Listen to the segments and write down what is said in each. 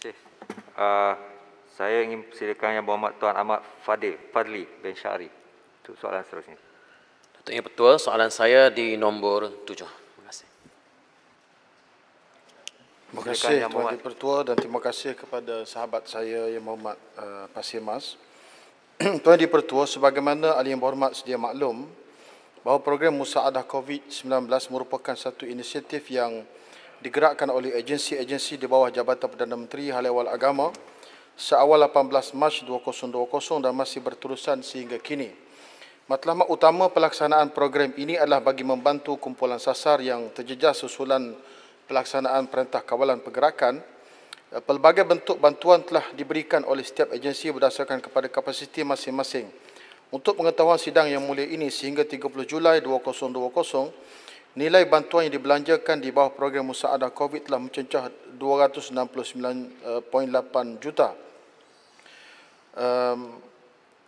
kasih. Uh, saya ingin silakan yang berhormat Tuan Ahmad Fadil Fadli bin Syari. Itu soalan seterusnya. Datuk Yang pertua, soalan saya di nombor tujuh. Terima kasih. Terima kasih Tuan Yang Pertua dan terima kasih kepada sahabat saya yang berhormat uh, Pasir Mas. Tuan Yang Pertua, sebagaimana ahli yang berhormat sedia maklum, bahawa program Musaadah COVID-19 merupakan satu inisiatif yang digerakkan oleh agensi-agensi di bawah Jabatan Perdana Menteri Hal Ehwal Agama seawal 18 Mac 2020 dan masih berterusan sehingga kini. Matlamat utama pelaksanaan program ini adalah bagi membantu kumpulan sasar yang terjejas susulan pelaksanaan Perintah Kawalan Pergerakan. Eh, pelbagai bentuk bantuan telah diberikan oleh setiap agensi berdasarkan kepada kapasiti masing-masing. Untuk pengetahuan sidang yang mulia ini sehingga 30 Julai 2020, Nilai bantuan yang dibelanjakan di bawah program musaadah COVID telah mencecah 269.8 eh, juta. Um,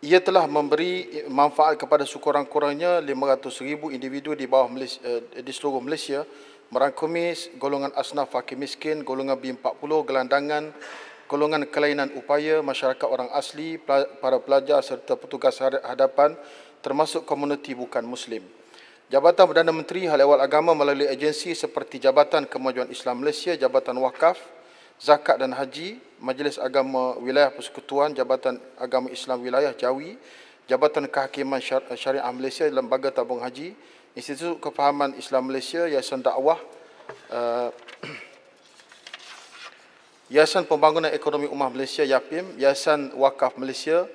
ia telah memberi manfaat kepada sekurang-kurangnya 500,000 individu di bawah Malaysia, eh, di seluruh Malaysia merangkumi golongan asnaf fakir miskin, golongan B40, gelandangan, golongan kelainan upaya, masyarakat orang asli, para pelajar serta petugas hadapan termasuk komuniti bukan Muslim. Jabatan Perdana Menteri Hal Ehwal Agama melalui agensi seperti Jabatan Kemajuan Islam Malaysia, Jabatan Wakaf, Zakat dan Haji, Majlis Agama Wilayah Persekutuan, Jabatan Agama Islam Wilayah Jawi, Jabatan Kehakiman Syariah Malaysia, Lembaga Tabung Haji, Institut Kefahaman Islam Malaysia, Yayasan Dakwah, eh, Yayasan Pembangunan Ekonomi Umah Malaysia, YAPIM, Yayasan Wakaf Malaysia,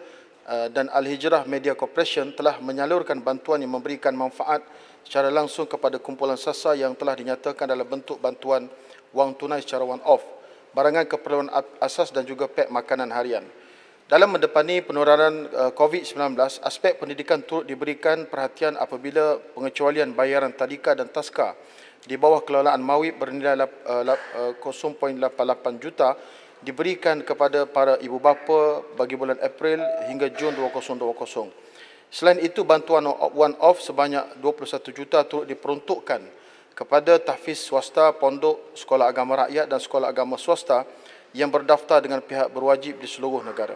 Eh, dan Al-Hijrah Media Corporation telah menyalurkan bantuan yang memberikan manfaat secara langsung kepada kumpulan sasa yang telah dinyatakan dalam bentuk bantuan wang tunai secara one-off, barangan keperluan asas dan juga pek makanan harian. Dalam mendepani penularan eh, COVID-19, aspek pendidikan turut diberikan perhatian apabila pengecualian bayaran tadika dan taska di bawah kelolaan MAWIB bernilai 0.88 eh, juta diberikan kepada para ibu bapa bagi bulan April hingga Jun 2020. Selain itu, bantuan one-off sebanyak 21 juta turut diperuntukkan kepada tahfiz swasta, pondok, sekolah agama rakyat dan sekolah agama swasta yang berdaftar dengan pihak berwajib di seluruh negara.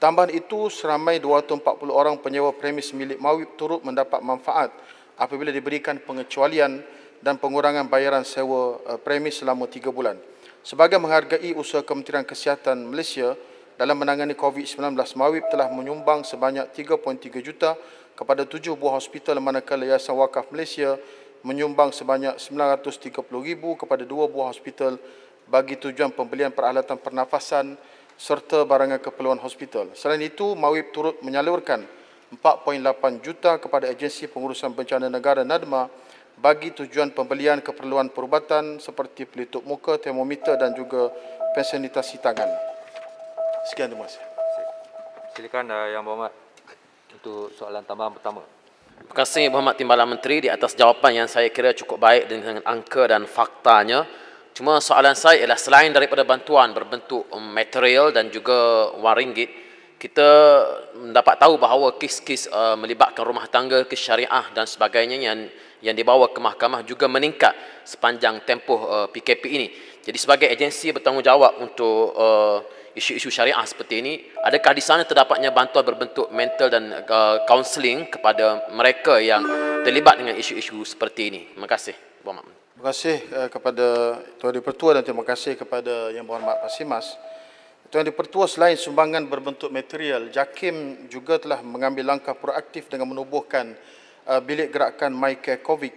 Tambahan itu, seramai 240 orang penyewa premis milik Mawib turut mendapat manfaat apabila diberikan pengecualian dan pengurangan bayaran sewa eh, premis selama 3 bulan sebagai menghargai usaha Kementerian Kesihatan Malaysia dalam menangani COVID-19, Mawib telah menyumbang sebanyak 3.3 juta kepada tujuh buah hospital manakala Yayasan Wakaf Malaysia menyumbang sebanyak 930 ribu kepada dua buah hospital bagi tujuan pembelian peralatan pernafasan serta barangan keperluan hospital. Selain itu, Mawib turut menyalurkan 4.8 juta kepada Agensi Pengurusan Bencana Negara NADMA bagi tujuan pembelian keperluan perubatan seperti pelitup muka, termometer dan juga pensionitasi tangan. Sekian terima kasih. Silakan eh, Yang Berhormat untuk soalan tambahan pertama. Terima kasih Yang Berhormat Timbalan Menteri di atas jawapan yang saya kira cukup baik dengan angka dan faktanya. Cuma soalan saya ialah selain daripada bantuan berbentuk material dan juga wang ringgit, kita mendapat tahu bahawa kes-kes eh, melibatkan rumah tangga, kes syariah dan sebagainya yang yang dibawa ke mahkamah juga meningkat sepanjang tempoh uh, PKP ini. Jadi sebagai agensi bertanggungjawab untuk uh, isu-isu syariah seperti ini, adakah di sana terdapatnya bantuan berbentuk mental dan uh, counseling kepada mereka yang terlibat dengan isu-isu seperti ini? Terima kasih. Terima kasih uh, kepada Tuan Dipertua dan terima kasih kepada Yang Berhormat Pak Simas. Tuan Dipertua selain sumbangan berbentuk material, JAKIM juga telah mengambil langkah proaktif dengan menubuhkan Uh, bilik gerakan MyCare COVID.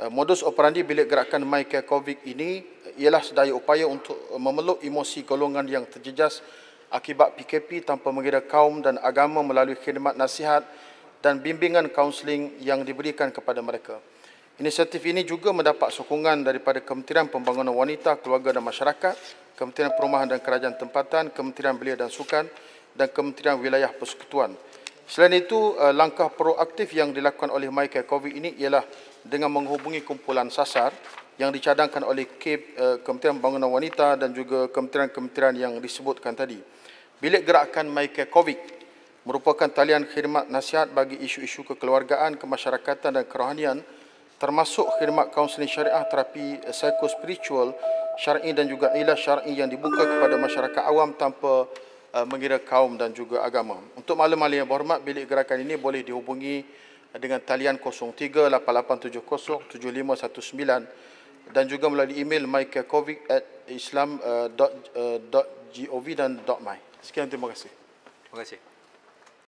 Uh, modus operandi bilik gerakan MyCare COVID ini ialah sedaya upaya untuk uh, memeluk emosi golongan yang terjejas akibat PKP tanpa mengira kaum dan agama melalui khidmat nasihat dan bimbingan kaunseling yang diberikan kepada mereka. Inisiatif ini juga mendapat sokongan daripada Kementerian Pembangunan Wanita, Keluarga dan Masyarakat, Kementerian Perumahan dan Kerajaan Tempatan, Kementerian Belia dan Sukan dan Kementerian Wilayah Persekutuan. Selain itu, eh, langkah proaktif yang dilakukan oleh MyCare COVID ini ialah dengan menghubungi kumpulan sasar yang dicadangkan oleh eh, Kementerian Pembangunan Wanita dan juga kementerian-kementerian yang disebutkan tadi. Bilik gerakan MyCare COVID merupakan talian khidmat nasihat bagi isu-isu kekeluargaan, kemasyarakatan dan kerohanian termasuk khidmat kaunseling syariah, terapi eh, psikospiritual, syar'i dan juga ilah syar'i yang dibuka kepada masyarakat awam tanpa Uh, mengira kaum dan juga agama. Untuk maklum ahli yang berhormat, bilik gerakan ini boleh dihubungi dengan talian 03 0388707519 dan juga melalui email mikekovic at islam.gov uh, uh, dan .my. Sekian terima kasih. Terima kasih.